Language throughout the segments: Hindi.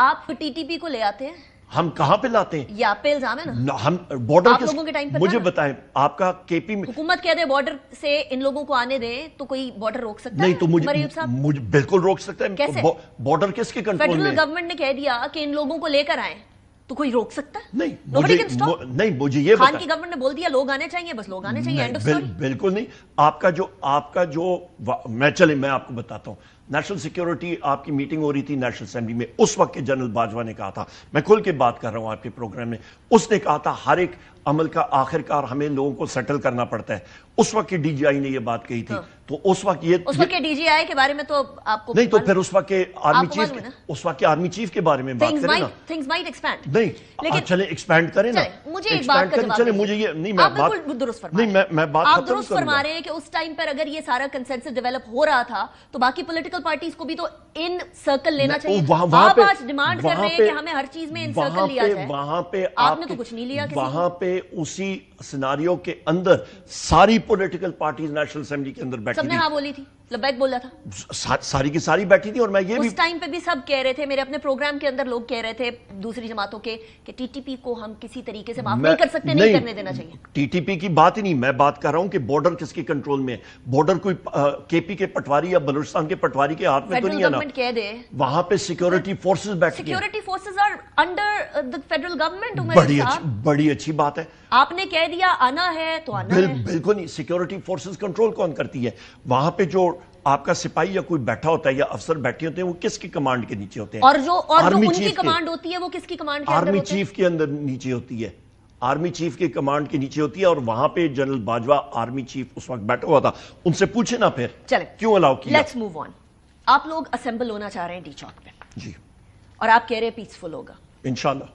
आप टीटीपी को ले आते हैं हम कहां पे लाते हैं या पे इल्जाम है ना, ना हम बॉर्डर के लोगों के टाइम पर मुझे बताएं आपका केपी में हुकूमत कह दे बॉर्डर से इन लोगों को आने दे तो कोई बॉर्डर रोक सकता नहीं है? तो मुझे मुझे बिल्कुल रोक सकता है कैसे बॉर्डर किसके कंट्रोल फेडरल गवर्नमेंट ने कह दिया कि इन लोगों को लेकर आए तो कोई रोक सकता है नहीं मुझे, नहीं मुझे ये खान की गवर्नमेंट ने बोल दिया लोग आने चाहिए बस लोग आने चाहिए एंड ऑफ स्टोरी बिल्कुल नहीं आपका जो आपका जो मैं चले मैं आपको बताता हूँ नेशनल सिक्योरिटी आपकी मीटिंग हो रही थी नेशनल असेंबली में उस वक्त के जनरल बाजवा ने कहा था मैं खुल के बात कर रहा हूं आपके प्रोग्राम में उसने कहा था हर एक अमल का आखिरकार हमें लोगों को सेटल करना पड़ता है उस वक्त के डीजीआई ने यह बात कही थी हाँ। तो उस वक्त ये उस वक्त के डीजीआई के बारे में तो आपको नहीं तो फिर उस वक्त के आर्मी चीफ के, उस वक्त के आर्मी चीफ के बारे में बात हाँ, करें ना थिंग्स माइट एक्सपैंड नहीं लेकिन चले एक्सपैंड करें ना मुझे एक बात का चले मुझे ये नहीं मैं बात दुरुस्त फरमा नहीं मैं मैं बात आप दुरुस्त फरमा रहे हैं कि उस टाइम पर अगर ये सारा कंसेंसस डेवलप हो रहा था तो बाकी पॉलिटिकल पोलिटिकल पार्टीज को भी तो इन सर्कल लेना चाहिए वह, वह, आप आज डिमांड कर रहे हैं कि हमें हर चीज में इन सर्कल लिया जाए वहां पे आपने तो कुछ नहीं लिया किसी वहां पे उसी सिनारियों के अंदर सारी पॉलिटिकल पार्टीज नेशनल असेंबली के अंदर बैठी थी सबने हाँ बोली थी लबैक बोला था सा, सारी की सारी बैठी थी और मैं ये उस टाइम पे भी सब कह रहे थे मेरे अपने प्रोग्राम के अंदर लोग कह रहे थे दूसरी जमातों के कि टीटीपी को हम किसी तरीके से माफ नहीं कर सकते नहीं, नहीं करने देना चाहिए टीटीपी की बात ही नहीं मैं बात कर रहा हूँ कि बॉर्डर किसके कंट्रोल में बॉर्डर कोई केपी के पटवारी या बलूचिस्तान के पटवारी के हाथ में तो नहीं आना गवर्नमेंट कह दे वहां पे सिक्योरिटी फोर्सेस बैठे security forces are under the federal government बड़ी अच्छी, बड़ी अच्छी बात है आपने कह दिया आना है तो आना बिल, है बिल्कुल नहीं सिक्योरिटी फोर्सेस कंट्रोल कौन करती है वहां पे जो आपका सिपाही या कोई बैठा होता है या अफसर बैठे होते हैं वो किसकी कमांड के नीचे होते हैं और जो और जो उनकी कमांड होती है वो किसकी कमांड के आर्मी चीफ के अंदर नीचे होती है आर्मी चीफ के कमांड के नीचे होती है और वहां पे जनरल बाजवा आर्मी चीफ उस वक्त बैठा हुआ था उनसे पूछे ना फिर चले क्यों अलाउ किया लेट्स मूव ऑन आप लोग असेंबल होना चाह रहे हैं डी चौक पे जी और आप कह रहे हैं पीसफुल होगा इनशाला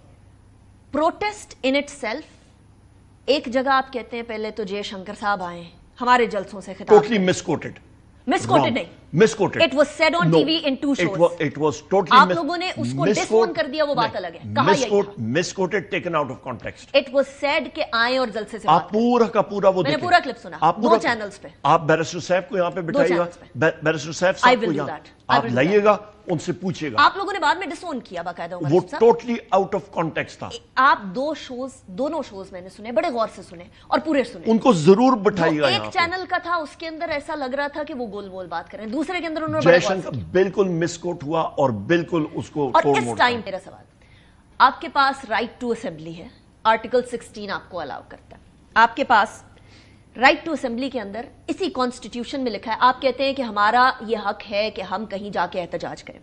प्रोटेस्ट इन इट सेल्फ एक जगह आप कहते हैं पहले तो जय शंकर साहब आए हमारे जलसों से खिताब मिसकोटेड मिसकोटेड नहीं misquoted it said on TV in two shows it totally आप लोगों ने उसको कर दिया वो बात अलग है misquote misquoted taken out of context it was said आए और जलसे से आप पूरा का पूरा वो मैंने पूरा क्लिप सुना आप पूरा चैनल्स पे आप बैरिस्टर साहब को पे बिठाइएगा बैरिस्टर साहब आप लाइएगा उनसे पूछेगा आप लोगों ने बाद में डिसोन किया बाकायदा वो टोटली आउट ऑफ कॉन्टेक्स्ट था आप दो शोज दोनों शोज मैंने सुने बड़े गौर से सुने और पूरे सुने उनको जरूर बिठाइएगा एक चैनल का था उसके अंदर ऐसा लग रहा था कि वो गोल गोल बात कर रहे हैं दूसरे के अंदर उन्होंने जयशंकर बिल्कुल मिसकोट हुआ और बिल्कुल उसको टाइम मेरा सवाल आपके पास राइट टू असेंबली है आर्टिकल सिक्सटीन आपको अलाउ करता है आपके पास राइट टू असेंबली के अंदर इसी कॉन्स्टिट्यूशन में लिखा है आप कहते हैं कि हमारा ये हक है कि हम कहीं जाके एहतजाज करें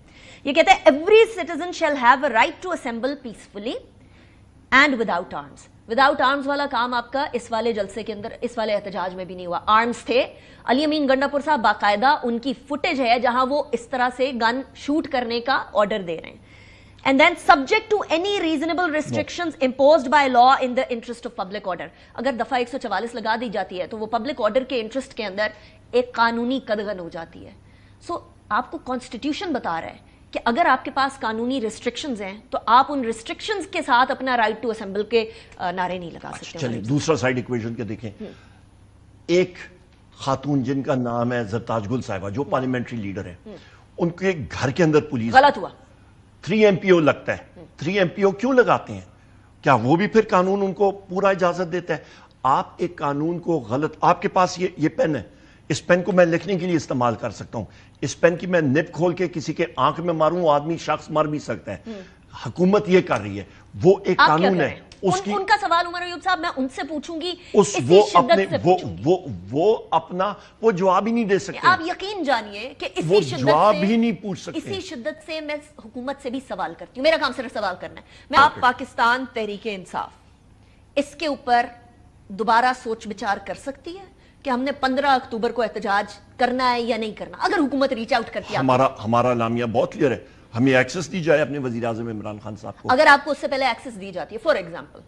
ये कहते हैं every citizen shall have a right to assemble peacefully and without arms without arms वाला काम आपका इस वाले जलसे के अंदर इस वाले एहतजाज में भी नहीं हुआ आर्म्स थे अली अमीन गंडापुर साहब बाकायदा उनकी फुटेज है जहां वो इस तरह से गन शूट करने का ऑर्डर दे रहे हैं and then subject to any reasonable restrictions no. imposed by law in the interest of public order अगर दफा 144 लगा दी जाती है तो वो पब्लिक ऑर्डर के इंटरेस्ट के अंदर एक कानूनी कदगन हो जाती है सो so, आपको कॉन्स्टिट्यूशन बता रहा है कि अगर आपके पास कानूनी रिस्ट्रिक्शंस हैं तो आप उन रिस्ट्रिक्शंस के साथ अपना राइट टू असेंबल के नारे नहीं लगा अच्छा, सकते चलिए दूसरा साइड इक्वेशन के देखें हम्म। एक खातून जिनका नाम है जरताजगुल साहिबा जो पार्लियामेंट्री लीडर है उनके घर के अंदर पुलिस गलत हुआ थ्री एमपीओ लगता है थ्री एमपीओ क्यों लगाते हैं क्या वो भी फिर कानून उनको पूरा इजाजत देता है आप एक कानून को गलत आपके पास ये ये पेन है इस पेन को मैं लिखने के लिए इस्तेमाल कर सकता हूं इस पेन की मैं निप खोल के किसी के आंख में मारूं आदमी शख्स मर भी सकता है हम्म। हुकूमत ये कर रही है वो एक कानून है उसकी उन, उनका सवाल उमर अयूब साहब मैं उनसे पूछूंगी उस वो अपने वो, वो वो अपना वो जवाब ही नहीं दे सकते आप यकीन जानिए कि इसी जवाब ही नहीं पूछ सकते इसी शिद्दत से मैं हुकूमत से भी सवाल करती हूँ मेरा काम सिर्फ सवाल करना है मैं आप पाकिस्तान तहरीक इंसाफ इसके ऊपर दोबारा सोच विचार कर सकती है कि हमने 15 अक्टूबर को एहतजाज करना है या नहीं करना अगर हुकूमत रीच आउट करती है हमारा हमारा लामिया बहुत क्लियर है हमें एक्सेस दी जाए अपने वजी अजम इमरान खान साहब को अगर आपको उससे पहले एक्सेस दी जाती है फॉर एग्जाम्पल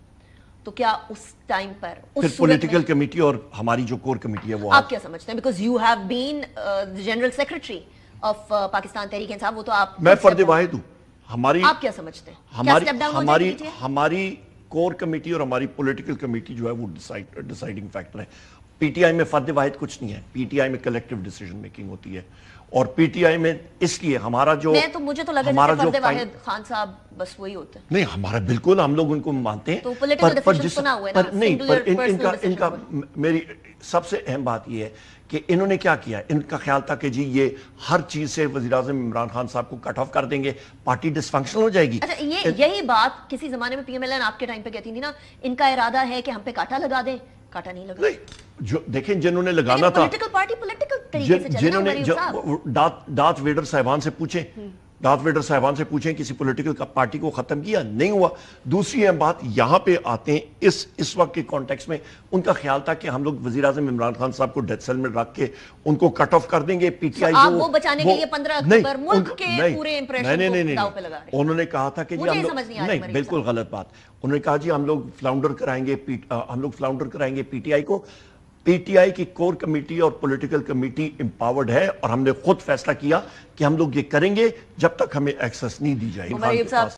तो क्या उस टाइम पर उस फिर पॉलिटिकल कमेटी और हमारी जो कोर कमेटी है वो आप क्या समझते हैं because you have been general secretary of Pakistan Tehreek साहब वो तो आप मैं फर्द वाहिद हूँ हमारी आप क्या समझते हैं हमारी हमारी हमारी कोर कमेटी और हमारी पॉलिटिकल कमेटी जो है वो डिसाइड डिसाइडिंग फैक्टर है पीटीआई में फर्द वाहिद कुछ नहीं है पीटीआई में कलेक्टिव डिसीजन मेकिंग होती है और पीटीआई में इसलिए हमारा जो मैं तो मुझे तो लगा हमारा जो खान साहब बस वही होते हैं नहीं हमारा बिल्कुल हम लोग उनको मानते हैं तो पर, पर जिस पर नहीं पर इन, इनका इनका मेरी सबसे अहम बात यह है कि इन्होंने क्या किया इनका ख्याल था कि जी ये हर चीज से वजीर अजम इमरान खान साहब को कट ऑफ कर देंगे पार्टी डिसफंक्शनल हो जाएगी अच्छा ये यही बात किसी जमाने में पीएमएलएन आपके टाइम पे कहती थी ना इनका इरादा है कि हम पे काटा लगा दें काटा नहीं लगा नहीं जो देखें जिन्होंने लगाना था पॉलिटिकल पार्टी पॉलिटिकल जिन्होंने दात दात वेडर साहबान से पूछे हम्म। दात वेडर साहबान से पूछें किसी पॉलिटिकल पार्टी को ख़त्म किया नहीं हुआ दूसरी अहम बात यहाँ पे आते हैं इस इस वक्त के कॉन्टेक्स्ट में उनका ख्याल था कि हम लोग वजी अजम इमरान खान साहब को डेथ सेल में रख के उनको कट ऑफ कर देंगे पीटीआई so, वो बचाने वो, के लिए पंद्रह उन्होंने कहा था कि नहीं बिल्कुल गलत बात उन्होंने कहा जी हम लोग फ्लाउंडर कराएंगे हम लोग फ्लाउंडर कराएंगे पीटीआई को पीटीआई की कोर कमेटी और पॉलिटिकल कमेटी इंपावर्ड है और हमने खुद फैसला किया कि हम लोग ये करेंगे जब तक हमें एक्सेस नहीं दी जाएगी